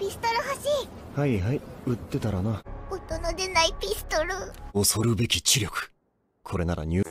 ピストル欲しいはいはい売ってたらな音の出ないピストル恐るべき知力これなら入